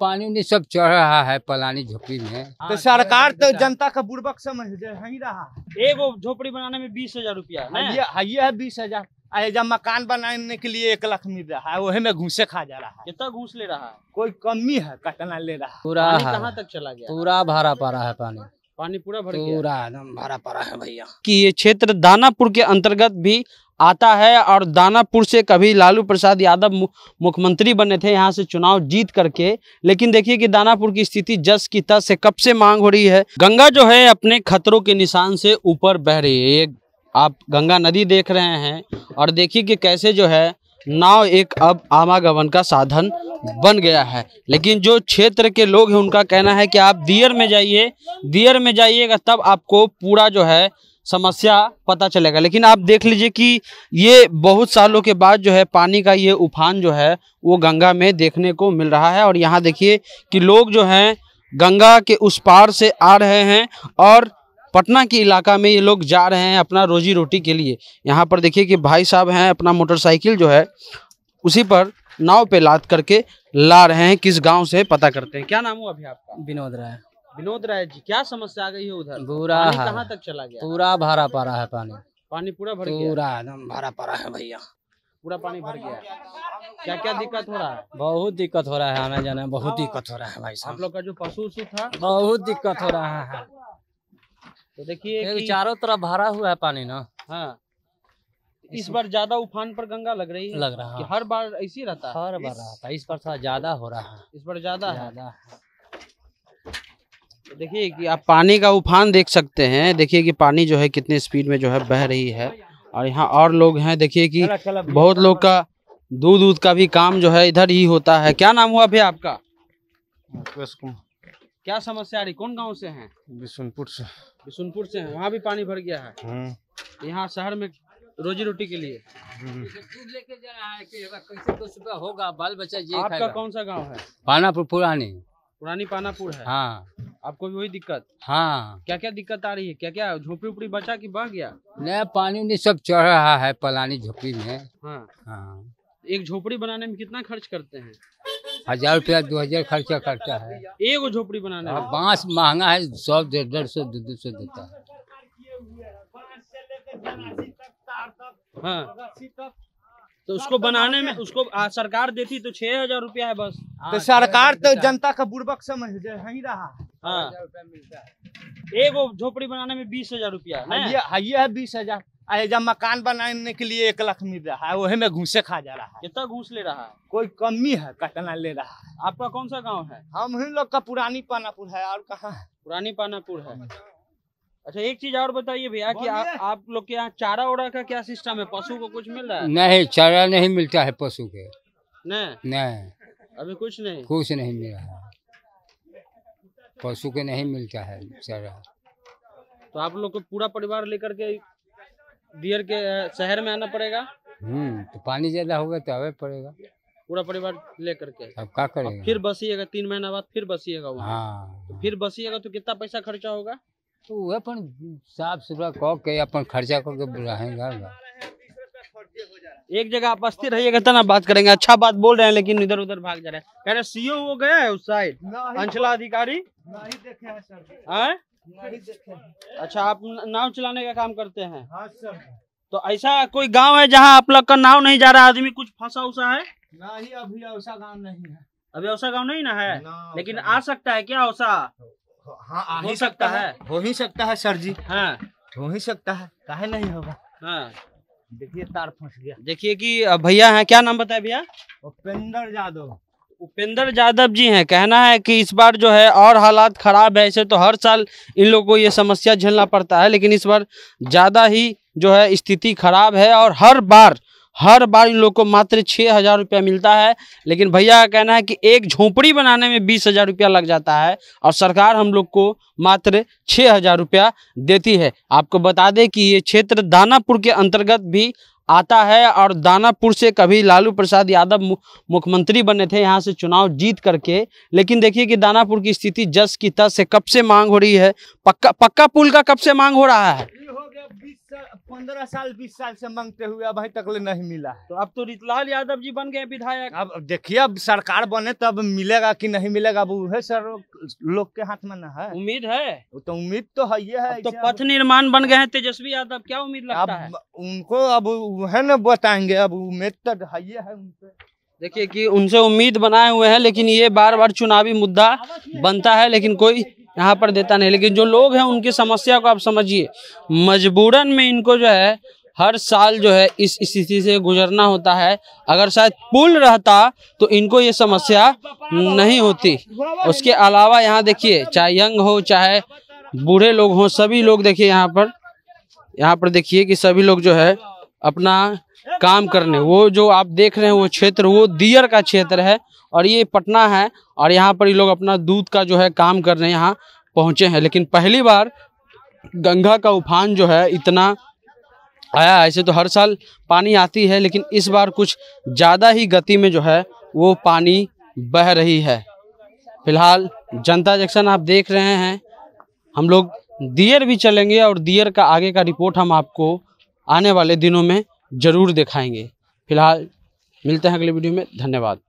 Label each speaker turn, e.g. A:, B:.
A: पानी उनी सब चढ़ रहा है पलानी झोपड़ी में हाँ, तो सरकार तो
B: जनता का बुड़बक समझ ही रहा एगो झोपड़ी बनाने में बीस हजार रूपया हाँ, हाँ, ये है बीस हजार जब मकान बनाने के लिए एक लाख मिल रहा है वही में घूसे खा जा रहा है कितना घूस ले रहा है कोई कमी है कितना ले रहा है पूरा कहाँ तक चला गया पूरा
A: भरा पड़ा है पानी
B: पानी पूरा भर पूरा एकदम भरा पड़ा है भैया कि ये क्षेत्र दानापुर के अंतर्गत भी आता है और दानापुर से कभी लालू प्रसाद यादव मुख्यमंत्री बने थे यहाँ से चुनाव जीत करके लेकिन देखिए कि दानापुर की स्थिति जस की तस से कब से मांग हो रही है गंगा जो है अपने खतरों के निशान से ऊपर बह रही है ये आप गंगा नदी देख रहे हैं और देखिए कि कैसे जो है नाव एक अब आमागमन का साधन बन गया है लेकिन जो क्षेत्र के लोग हैं उनका कहना है कि आप दियर में जाइए दियर में जाइएगा तब आपको पूरा जो है समस्या पता चलेगा लेकिन आप देख लीजिए कि ये बहुत सालों के बाद जो है पानी का ये उफान जो है वो गंगा में देखने को मिल रहा है और यहाँ देखिए कि लोग जो हैं गंगा के उस पार से आ रहे हैं और पटना के इलाका में ये लोग जा रहे हैं अपना रोजी रोटी के लिए यहाँ पर देखिए कि भाई साहब हैं अपना मोटरसाइकिल जो है उसी पर नाव पे लाद करके ला रहे हैं किस गांव से पता करते हैं क्या नाम हुआ अभी आपका विनोद राय विनोद राय जी क्या समस्या आ गई है उधर पूरा कहाँ तक चला गया पूरा
A: भरा पड़ा है पानी
B: पानी पूरा भर पूरा एकदम भरा पड़ा है भैया पूरा पानी भर गया क्या क्या दिक्कत हो रहा है
A: बहुत दिक्कत हो रहा है हमें जाना बहुत दिक्कत हो रहा है भाई साहब आप लोग का जो पशु था बहुत दिक्कत हो रहा है
B: तो देखिए चारों
A: तरफ भरा हुआ है पानी ना हाँ इस बार
B: ज्यादा उफान पर गंगा लग रही है लग रहा है हर बार ऐसी रहता है हर बार रहता
A: है इस बार थोड़ा ज्यादा हो रहा है
B: इस बार ज्यादा है देखिए कि आप पानी का उफान देख सकते हैं देखिए कि पानी जो है कितनी स्पीड में जो है बह रही है और यहाँ और लोग हैं देखिए कि बहुत लोग का दूध उध का भी काम जो है इधर ही होता है क्या नाम हुआ भैया आपका
A: क्या
B: समस्या आ रही कौन गांव से हैं
A: बिशुनपुर से
B: बिशुनपुर से वहाँ भी पानी भर गया है
A: हाँ।
B: यहाँ शहर में रोजी रोटी के लिए
A: हम्म। लेके जा रहा है कि कैसे तो होगा बाल बच्चा ये आपका कौन सा गांव है पानापुर पुरानी
B: पुरानी पानापुर है हाँ आपको भी वही दिक्कत हाँ क्या क्या दिक्कत आ रही है क्या क्या झोपड़ी उपड़ी बचा की बह गया
A: नया पानी उनी सब चढ़ रहा है पलानी झोपड़ी में
B: हाँ।, हाँ एक झोपड़ी बनाने में कितना खर्च करते हैं
A: हजार रुपया दो हजार खर्चा करता है
B: एक झोपड़ी बनाने में हाँ,
A: बांस महंगा है सौ डेढ़ डेढ़ सौ दो दो सौ देता है हाँ
B: तो, तो उसको बनाने में उसको आ, सरकार देती तो छह हजार रूपया है बस हाँ, तो सरकार तो जनता का बुड़बक समझ ही रहा हाँ एक झोपड़ी बनाने में बीस हजार रूपया हाँ, हाँ, ये है बीस हजार अरे जब मकान बनाने के लिए एक लाख मिल रहा है वही
A: में घूसे खा जा रहा है
B: कितना घूस ले रहा है कोई कमी है कटना ले रहा है आपका कौन सा गांव है हम ही लोग का पुरानी पानापुर है और कहाँ पुरानी पानापुर है अच्छा एक चीज और बताइए भैया कि आ, आप लोग के यहाँ चारा उड़ा का क्या सिस्टम है पशु को कुछ मिल रहा है नहीं
A: चारा नहीं मिलता है पशु के नहीं नहीं
B: अभी कुछ नहीं कुछ
A: नहीं मिल रहा पशु के नहीं मिलता है चारा
B: तो आप लोग को पूरा परिवार लेकर के डियर के शहर में आना पड़ेगा
A: हम्म तो पानी ज्यादा होगा तो आवे पड़ेगा
B: पूरा परिवार लेकर के अब क्या करेगा फिर बसिएगा तीन महीना बाद फिर बसिएगा हाँ, तो फिर बसिएगा तो कितना पैसा खर्चा होगा
A: तो अपन साफ सुथरा कह के अपन खर्चा करके रहेंगे
B: एक जगह आप स्थिर रहिएगा तो ना बात करेंगे अच्छा बात बोल रहे हैं लेकिन इधर उधर भाग जा रहे हैं कह रहे सीओ वो गया है उस साइड अंचला अधिकारी
A: नहीं देखे हैं
B: सर अच्छा आप नाव चलाने का काम करते हैं हाँ सर तो ऐसा कोई गांव है जहां आप लोग का नाव नहीं जा रहा आदमी कुछ फंसा उसा है नहीं अभी ऐसा गाँव नहीं है अभी ऐसा गाँव नहीं ना है लेकिन आ सकता है क्या औसा हाँ आ ही सकता है
A: हो ही सकता है सर जी हाँ हो ही सकता है कहे नहीं होगा
B: हाँ। देखिए तार फंस गया देखिए कि भैया हैं क्या नाम बताया भैया उपेंद्र यादव उपेंद्र यादव जी हैं कहना है कि इस बार जो है और हालात खराब है ऐसे तो हर साल इन लोगों को ये समस्या झेलना पड़ता है लेकिन इस बार ज़्यादा ही जो है स्थिति खराब है और हर बार हर बार इन लोग को मात्र छः हज़ार रुपया मिलता है लेकिन भैया का कहना है कि एक झोंपड़ी बनाने में बीस हज़ार रुपया लग जाता है और सरकार हम लोग को मात्र छः हज़ार रुपया देती है आपको बता दें कि ये क्षेत्र दानापुर के अंतर्गत भी आता है और दानापुर से कभी लालू प्रसाद यादव मुख्यमंत्री बने थे यहाँ से चुनाव जीत करके लेकिन देखिए कि दानापुर की स्थिति जस की तस से कब से मांग हो रही है पक्का पक्का पुल का कब से मांग हो रहा है
A: पंद्रह साल बीस साल से मांगते हुए अब तक नहीं मिला
B: तो अब तो रितलाल यादव जी बन गए विधायक अब देखिए अब सरकार बने तब तो मिलेगा कि नहीं मिलेगा अब वह सर लोग के हाथ में न है उम्मीद है तो उम्मीद तो है ये है तो पथ निर्माण बन गए हैं तेजस्वी यादव क्या उम्मीद लगता है उनको अब वह ना बताएंगे अब उम्मीद तो है ये है उनसे देखिए कि उनसे उम्मीद बनाए हुए हैं लेकिन ये बार बार चुनावी मुद्दा बनता है लेकिन कोई यहाँ पर देता नहीं लेकिन जो लोग हैं उनकी समस्या को आप समझिए मजबूरन में इनको जो है हर साल जो है इस स्थिति से गुजरना होता है अगर शायद पुल रहता तो इनको ये समस्या नहीं होती उसके अलावा यहाँ देखिए चाहे यंग हो चाहे बूढ़े लोग हों सभी लोग देखिए यहाँ पर यहाँ पर देखिए कि सभी लोग जो है अपना काम करने वो जो आप देख रहे हैं वो क्षेत्र वो दियर का क्षेत्र है और ये पटना है और यहाँ पर ये लोग अपना दूध का जो है काम करने यहाँ पहुँचे हैं लेकिन पहली बार गंगा का उफान जो है इतना आया ऐसे तो हर साल पानी आती है लेकिन इस बार कुछ ज़्यादा ही गति में जो है वो पानी बह रही है फिलहाल जनता जंक्शन आप देख रहे हैं हम लोग दियर भी चलेंगे और दियर का आगे का रिपोर्ट हम आपको आने वाले दिनों में ज़रूर दिखाएंगे फिलहाल मिलते हैं अगले वीडियो में धन्यवाद